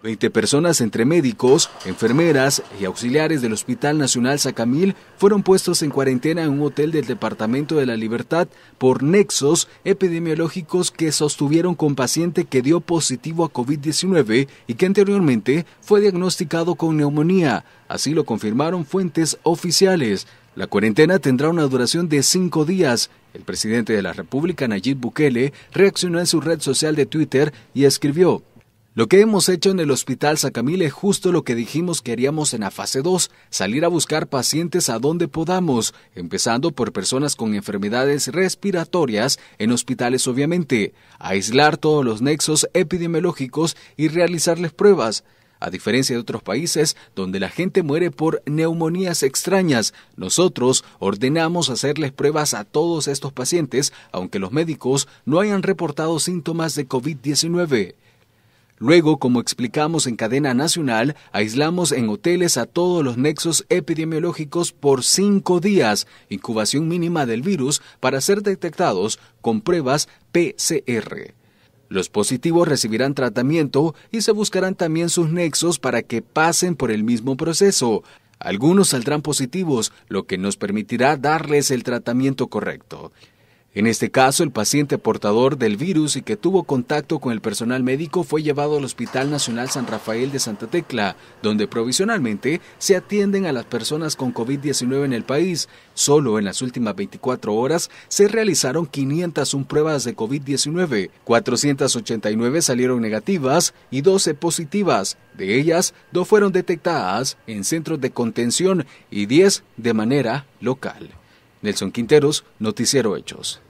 Veinte personas entre médicos, enfermeras y auxiliares del Hospital Nacional Sacamil fueron puestos en cuarentena en un hotel del Departamento de la Libertad por nexos epidemiológicos que sostuvieron con paciente que dio positivo a COVID-19 y que anteriormente fue diagnosticado con neumonía. Así lo confirmaron fuentes oficiales. La cuarentena tendrá una duración de cinco días. El presidente de la República, Nayib Bukele, reaccionó en su red social de Twitter y escribió, lo que hemos hecho en el Hospital Sacamil es justo lo que dijimos que haríamos en la fase 2, salir a buscar pacientes a donde podamos, empezando por personas con enfermedades respiratorias en hospitales obviamente, aislar todos los nexos epidemiológicos y realizarles pruebas. A diferencia de otros países donde la gente muere por neumonías extrañas, nosotros ordenamos hacerles pruebas a todos estos pacientes, aunque los médicos no hayan reportado síntomas de COVID-19. Luego, como explicamos en cadena nacional, aislamos en hoteles a todos los nexos epidemiológicos por cinco días, incubación mínima del virus para ser detectados con pruebas PCR. Los positivos recibirán tratamiento y se buscarán también sus nexos para que pasen por el mismo proceso. Algunos saldrán positivos, lo que nos permitirá darles el tratamiento correcto. En este caso, el paciente portador del virus y que tuvo contacto con el personal médico fue llevado al Hospital Nacional San Rafael de Santa Tecla, donde provisionalmente se atienden a las personas con COVID-19 en el país. Solo en las últimas 24 horas se realizaron 501 pruebas de COVID-19, 489 salieron negativas y 12 positivas. De ellas, dos fueron detectadas en centros de contención y 10 de manera local. Nelson Quinteros, Noticiero Hechos.